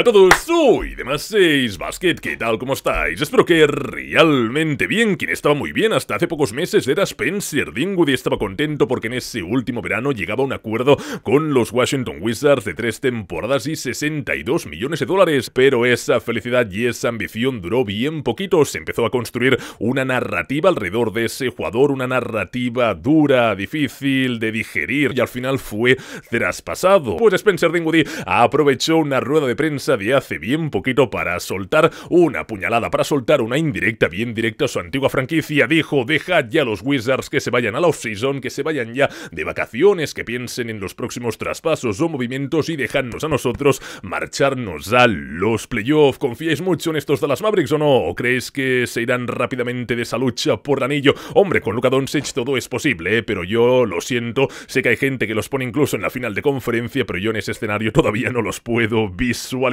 Hola a todos, soy de 6 Basket, ¿qué tal? ¿Cómo estáis? Espero que realmente bien, quien estaba muy bien hasta hace pocos meses era Spencer Y estaba contento porque en ese último verano llegaba a un acuerdo con los Washington Wizards de tres temporadas y 62 millones de dólares, pero esa felicidad y esa ambición duró bien poquito, se empezó a construir una narrativa alrededor de ese jugador, una narrativa dura, difícil de digerir y al final fue traspasado. Pues Spencer Dingwood aprovechó una rueda de prensa de hace bien poquito para soltar una puñalada, para soltar una indirecta, bien directa a su antigua franquicia. Dijo, deja ya los Wizards que se vayan a la off-season, que se vayan ya de vacaciones, que piensen en los próximos traspasos o movimientos y dejadnos a nosotros marcharnos a los playoffs. ¿Confiáis mucho en estos Dallas Mavericks o no? ¿O creéis que se irán rápidamente de esa lucha por el anillo? Hombre, con Luka Doncic todo es posible, ¿eh? pero yo lo siento, sé que hay gente que los pone incluso en la final de conferencia, pero yo en ese escenario todavía no los puedo visualizar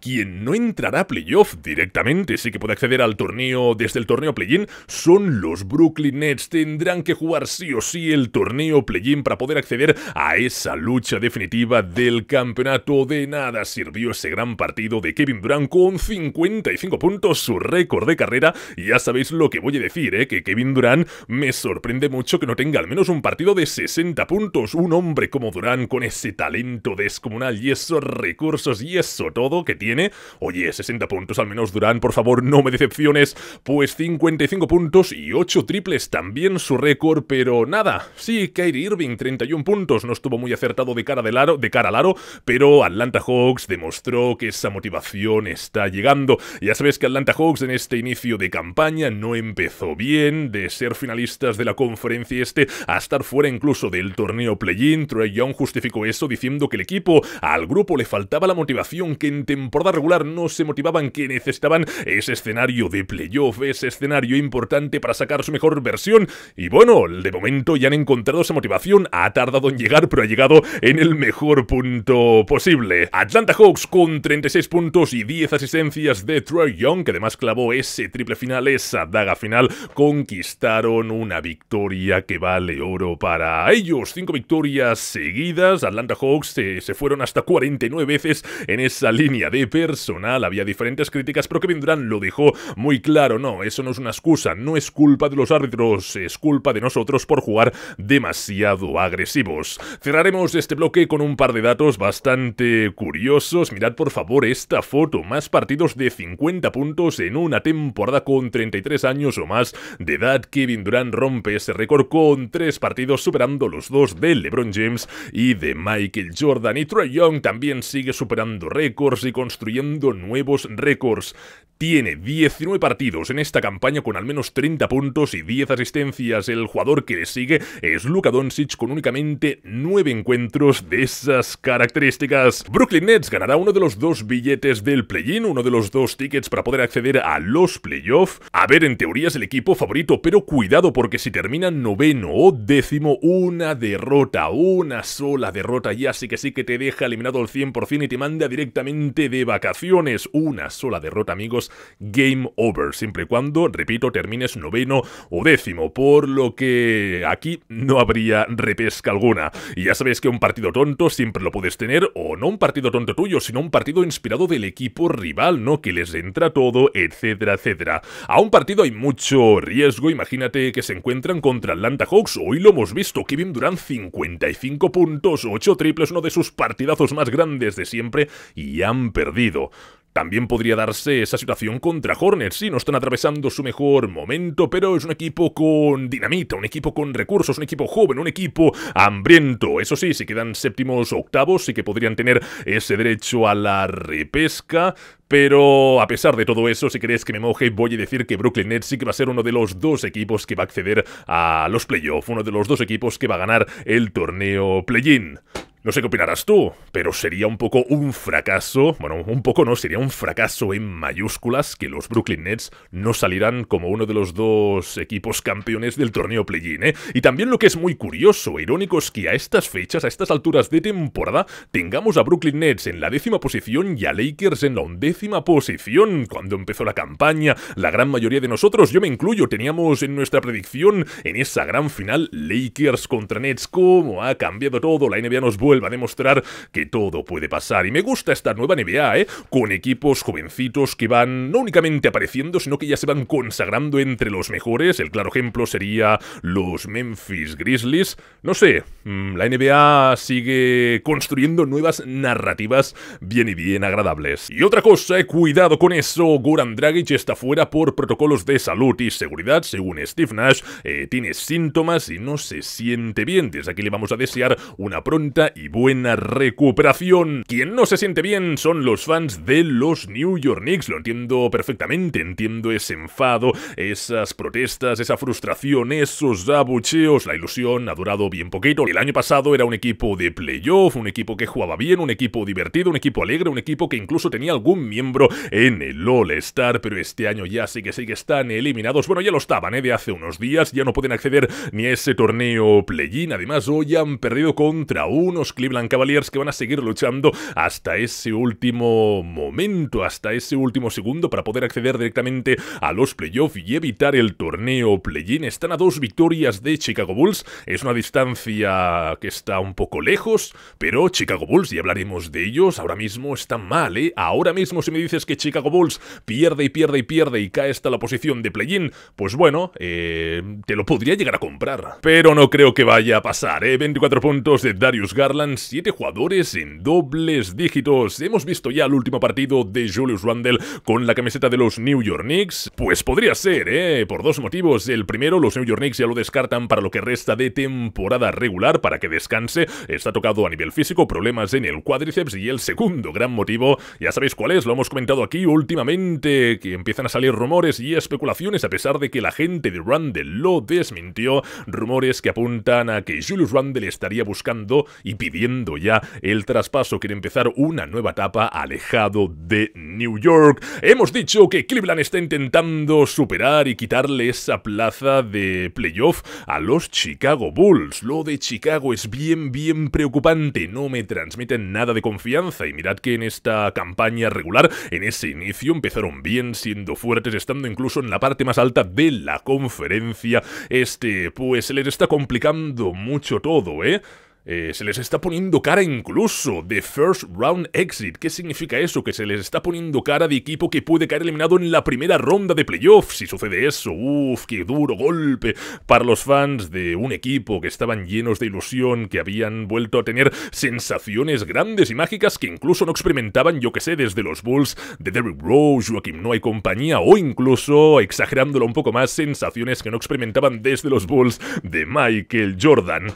quien no entrará a playoff directamente, sí que puede acceder al torneo desde el torneo play-in, son los Brooklyn Nets. Tendrán que jugar sí o sí el torneo play-in para poder acceder a esa lucha definitiva del campeonato. De nada sirvió ese gran partido de Kevin Durant con 55 puntos, su récord de carrera. Ya sabéis lo que voy a decir, ¿eh? que Kevin Durant me sorprende mucho que no tenga al menos un partido de 60 puntos. Un hombre como Durant con ese talento descomunal y esos recursos y eso todo que tiene. Oye, 60 puntos al menos Durán, por favor, no me decepciones. Pues 55 puntos y 8 triples, también su récord, pero nada. Sí, Kyrie Irving, 31 puntos, no estuvo muy acertado de cara, del aro, de cara al aro, pero Atlanta Hawks demostró que esa motivación está llegando. Ya sabes que Atlanta Hawks en este inicio de campaña no empezó bien, de ser finalistas de la conferencia este a estar fuera incluso del torneo play-in. Trey Young justificó eso diciendo que el equipo al grupo le faltaba la motivación que en temporada regular no se motivaban, que necesitaban ese escenario de playoff, ese escenario importante para sacar su mejor versión. Y bueno, de momento ya han encontrado esa motivación, ha tardado en llegar, pero ha llegado en el mejor punto posible. Atlanta Hawks con 36 puntos y 10 asistencias de Troy Young, que además clavó ese triple final, esa daga final, conquistaron una victoria que vale oro para ellos. Cinco victorias seguidas, Atlanta Hawks se, se fueron hasta 49 veces en esa línea de personal había diferentes críticas, pero Kevin Durant lo dijo muy claro, no, eso no es una excusa, no es culpa de los árbitros, es culpa de nosotros por jugar demasiado agresivos. Cerraremos este bloque con un par de datos bastante curiosos, mirad por favor esta foto, más partidos de 50 puntos en una temporada con 33 años o más de edad, Kevin Durant rompe ese récord con tres partidos superando los dos de LeBron James y de Michael Jordan, y Troy Young también sigue superando récords y construyendo nuevos récords. Tiene 19 partidos en esta campaña con al menos 30 puntos y 10 asistencias. El jugador que le sigue es Luka Doncic con únicamente 9 encuentros de esas características. Brooklyn Nets ganará uno de los dos billetes del play-in, uno de los dos tickets para poder acceder a los playoffs. A ver, en teoría es el equipo favorito, pero cuidado porque si termina noveno o décimo, una derrota, una sola derrota ya sí que sí que te deja eliminado al 100% y te manda directamente directamente de vacaciones. Una sola derrota, amigos, game over. Siempre y cuando, repito, termines noveno o décimo, por lo que aquí no habría repesca alguna. Y ya sabéis que un partido tonto siempre lo puedes tener, o no un partido tonto tuyo, sino un partido inspirado del equipo rival, ¿no? Que les entra todo, etcétera, etcétera. A un partido hay mucho riesgo, imagínate que se encuentran contra Atlanta Hawks, hoy lo hemos visto, Kevin Durant 55 puntos, 8 triples, uno de sus partidazos más grandes de siempre, y han perdido. También podría darse esa situación contra Hornets. Sí, no están atravesando su mejor momento, pero es un equipo con dinamita, un equipo con recursos, un equipo joven, un equipo hambriento. Eso sí, si quedan séptimos o octavos, sí que podrían tener ese derecho a la repesca. Pero a pesar de todo eso, si queréis que me moje, voy a decir que Brooklyn Nets sí que va a ser uno de los dos equipos que va a acceder a los playoffs, uno de los dos equipos que va a ganar el torneo play-in. No sé qué opinarás tú, pero sería un poco un fracaso, bueno, un poco no, sería un fracaso en mayúsculas que los Brooklyn Nets no salirán como uno de los dos equipos campeones del torneo play-in, ¿eh? Y también lo que es muy curioso e irónico es que a estas fechas, a estas alturas de temporada, tengamos a Brooklyn Nets en la décima posición y a Lakers en la undécima posición. Cuando empezó la campaña, la gran mayoría de nosotros, yo me incluyo, teníamos en nuestra predicción en esa gran final Lakers contra Nets, cómo ha cambiado todo, la NBA nos vuelve Va a demostrar que todo puede pasar. Y me gusta esta nueva NBA, ¿eh? Con equipos jovencitos que van no únicamente apareciendo, sino que ya se van consagrando entre los mejores. El claro ejemplo sería los Memphis Grizzlies. No sé, mm, la NBA sigue construyendo nuevas narrativas bien y bien agradables. Y otra cosa, eh, cuidado con eso, Goran Dragic está fuera por protocolos de salud y seguridad, según Steve Nash, eh, tiene síntomas y no se siente bien. Desde aquí le vamos a desear una pronta y buena recuperación. Quien no se siente bien son los fans de los New York Knicks, lo entiendo perfectamente, entiendo ese enfado, esas protestas, esa frustración, esos abucheos, la ilusión ha durado bien poquito. El año pasado era un equipo de playoff, un equipo que jugaba bien, un equipo divertido, un equipo alegre, un equipo que incluso tenía algún miembro en el All-Star, pero este año ya sí que sí que están eliminados. Bueno, ya lo estaban, ¿eh? De hace unos días, ya no pueden acceder ni a ese torneo play-in. Además, hoy han perdido contra unos Cleveland Cavaliers que van a seguir luchando hasta ese último momento, hasta ese último segundo para poder acceder directamente a los playoffs y evitar el torneo play-in. Están a dos victorias de Chicago Bulls, es una distancia que está un poco lejos, pero Chicago Bulls, y hablaremos de ellos, ahora mismo están mal, ¿eh? Ahora mismo si me dices que Chicago Bulls pierde y pierde y pierde y cae hasta la posición de play-in, pues bueno, eh, te lo podría llegar a comprar. Pero no creo que vaya a pasar, ¿eh? 24 puntos de Darius Garland siete 7 jugadores en dobles dígitos. Hemos visto ya el último partido de Julius Randle con la camiseta de los New York Knicks. Pues podría ser, ¿eh? Por dos motivos. El primero, los New York Knicks ya lo descartan para lo que resta de temporada regular, para que descanse. Está tocado a nivel físico, problemas en el cuádriceps y el segundo gran motivo, ya sabéis cuál es, lo hemos comentado aquí últimamente, que empiezan a salir rumores y especulaciones a pesar de que la gente de Randle lo desmintió, rumores que apuntan a que Julius Randle estaría buscando y viendo ya el traspaso, quiere empezar una nueva etapa alejado de New York. Hemos dicho que Cleveland está intentando superar y quitarle esa plaza de playoff a los Chicago Bulls. Lo de Chicago es bien, bien preocupante, no me transmiten nada de confianza y mirad que en esta campaña regular, en ese inicio, empezaron bien, siendo fuertes, estando incluso en la parte más alta de la conferencia. Este, pues se les está complicando mucho todo, ¿eh? Eh, se les está poniendo cara incluso de first round exit. ¿Qué significa eso? Que se les está poniendo cara de equipo que puede caer eliminado en la primera ronda de playoffs. Si sucede eso, uff, qué duro golpe para los fans de un equipo que estaban llenos de ilusión, que habían vuelto a tener sensaciones grandes y mágicas que incluso no experimentaban, yo que sé, desde los Bulls de Derrick Rose, Joaquim no hay compañía, o incluso, exagerándolo un poco más, sensaciones que no experimentaban desde los Bulls de Michael Jordan.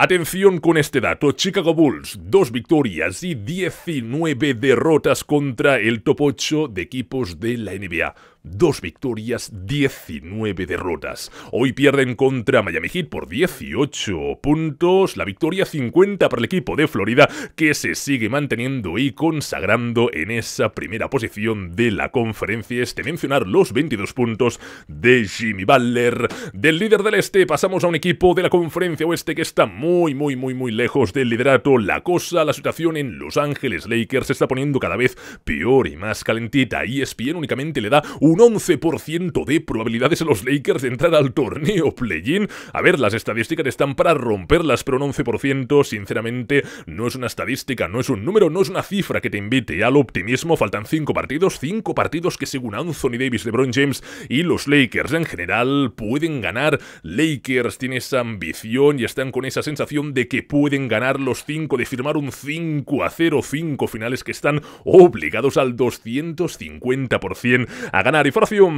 Atención con este dato, Chicago Bulls, dos victorias y 19 derrotas contra el top 8 de equipos de la NBA. Dos victorias, 19 derrotas. Hoy pierden contra Miami Heat por 18 puntos. La victoria 50 para el equipo de Florida que se sigue manteniendo y consagrando en esa primera posición de la conferencia. Este mencionar los 22 puntos de Jimmy Butler. Del líder del este pasamos a un equipo de la conferencia oeste que está muy, muy, muy, muy lejos del liderato. La cosa, la situación en Los Ángeles Lakers se está poniendo cada vez peor y más calentita. Y ESPN únicamente le da un un 11% de probabilidades a los Lakers de entrar al torneo play-in. A ver, las estadísticas están para romperlas, pero un 11% sinceramente no es una estadística, no es un número, no es una cifra que te invite al optimismo. Faltan 5 partidos, 5 partidos que según Anthony Davis, LeBron James y los Lakers en general pueden ganar. Lakers tiene esa ambición y están con esa sensación de que pueden ganar los 5, de firmar un 5 a 0, 5 finales que están obligados al 250% a ganar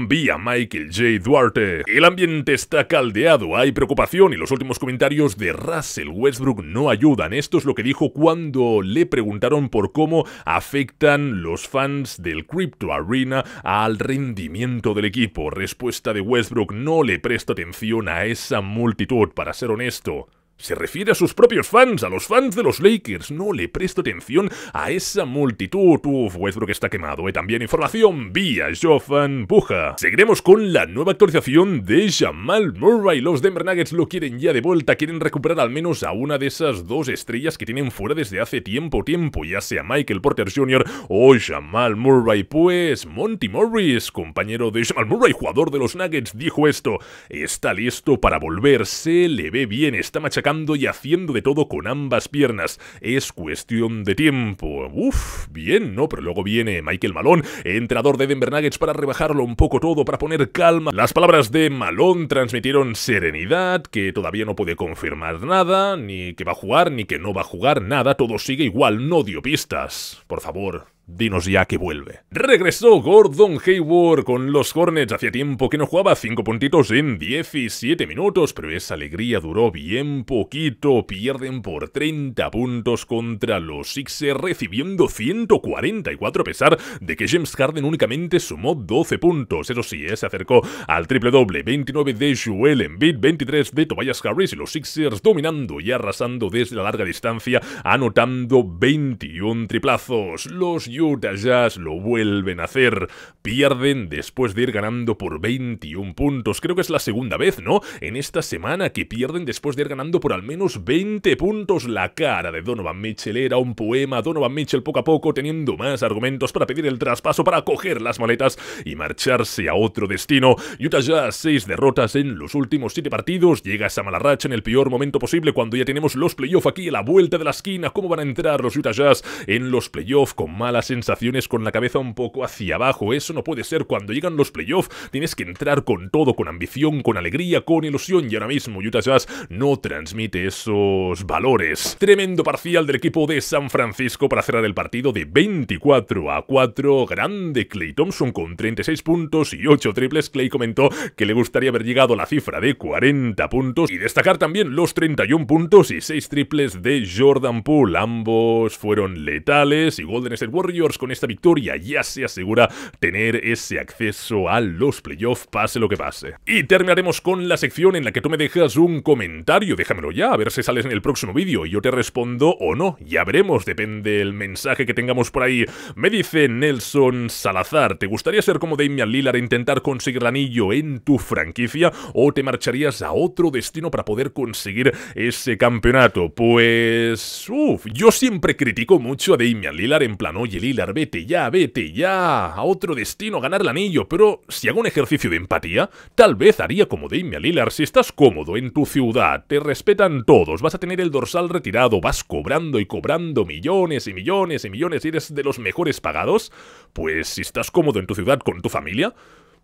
vía Michael J. Duarte. El ambiente está caldeado, hay preocupación y los últimos comentarios de Russell Westbrook no ayudan. Esto es lo que dijo cuando le preguntaron por cómo afectan los fans del Crypto Arena al rendimiento del equipo. Respuesta de Westbrook, no le presta atención a esa multitud, para ser honesto. Se refiere a sus propios fans, a los fans de los Lakers. No le presto atención a esa multitud. Uf, Westbrook está quemado. Y ¿eh? también información vía Fan Buja. Seguiremos con la nueva actualización de Jamal Murray. Los Denver Nuggets lo quieren ya de vuelta. Quieren recuperar al menos a una de esas dos estrellas que tienen fuera desde hace tiempo, tiempo. Ya sea Michael Porter Jr. o Jamal Murray. Pues Monty Morris, compañero de Jamal Murray, jugador de los Nuggets, dijo esto. Está listo para volverse, le ve bien. Está machacado y haciendo de todo con ambas piernas. Es cuestión de tiempo. Uf, bien, ¿no? Pero luego viene Michael Malone, entrador de Denver Nuggets para rebajarlo un poco todo, para poner calma. Las palabras de Malone transmitieron serenidad, que todavía no puede confirmar nada, ni que va a jugar, ni que no va a jugar nada. Todo sigue igual, no dio pistas. Por favor, Dinos ya que vuelve. Regresó Gordon Hayward con los Hornets. Hacía tiempo que no jugaba 5 puntitos en 17 minutos, pero esa alegría duró bien poquito. Pierden por 30 puntos contra los Sixers, recibiendo 144 a pesar de que James Harden únicamente sumó 12 puntos. Eso sí, eh, se acercó al triple doble. 29 de Joel Embiid, 23 de Tobias Harris y los Sixers dominando y arrasando desde la larga distancia, anotando 21 triplazos. Los Utah Jazz lo vuelven a hacer. Pierden después de ir ganando por 21 puntos. Creo que es la segunda vez, ¿no? En esta semana que pierden después de ir ganando por al menos 20 puntos. La cara de Donovan Mitchell era un poema. Donovan Mitchell poco a poco teniendo más argumentos para pedir el traspaso, para coger las maletas y marcharse a otro destino. Utah Jazz, 6 derrotas en los últimos 7 partidos. Llega esa mala racha en el peor momento posible cuando ya tenemos los playoffs aquí a la vuelta de la esquina. ¿Cómo van a entrar los Utah Jazz en los playoffs con malas sensaciones con la cabeza un poco hacia abajo. Eso no puede ser. Cuando llegan los playoffs, tienes que entrar con todo, con ambición, con alegría, con ilusión. Y ahora mismo Utah Jazz no transmite esos valores. Tremendo parcial del equipo de San Francisco para cerrar el partido de 24 a 4. Grande Clay Thompson con 36 puntos y 8 triples. Clay comentó que le gustaría haber llegado a la cifra de 40 puntos y destacar también los 31 puntos y 6 triples de Jordan Poole. Ambos fueron letales y Golden State Warriors con esta victoria ya se asegura tener ese acceso a los playoffs pase lo que pase. Y terminaremos con la sección en la que tú me dejas un comentario, déjamelo ya, a ver si sales en el próximo vídeo y yo te respondo o no, ya veremos, depende del mensaje que tengamos por ahí. Me dice Nelson Salazar, ¿te gustaría ser como Damian Lillard e intentar conseguir el anillo en tu franquicia o te marcharías a otro destino para poder conseguir ese campeonato? Pues... uff, yo siempre critico mucho a Damian Lillard en plan, oye, Lilar, vete ya, vete ya, a otro destino a ganar el anillo, pero si hago un ejercicio de empatía, tal vez haría como a Lilar, si estás cómodo en tu ciudad, te respetan todos, vas a tener el dorsal retirado, vas cobrando y cobrando millones y millones y millones y eres de los mejores pagados, pues si estás cómodo en tu ciudad con tu familia,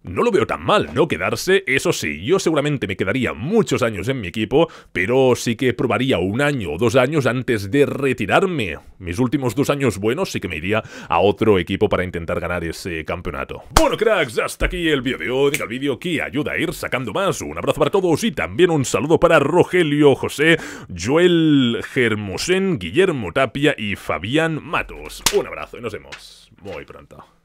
no lo veo tan mal, ¿no? Quedarse, eso sí, yo seguramente me quedaría muchos años en mi equipo, pero sí que probaría un año o dos años antes de retirarme. Mis últimos dos años buenos sí que me iría a otro equipo para intentar ganar ese campeonato. Bueno, cracks, hasta aquí el vídeo de hoy. Diga el vídeo que ayuda a ir sacando más. Un abrazo para todos y también un saludo para Rogelio José, Joel Germosén, Guillermo Tapia y Fabián Matos. Un abrazo y nos vemos muy pronto.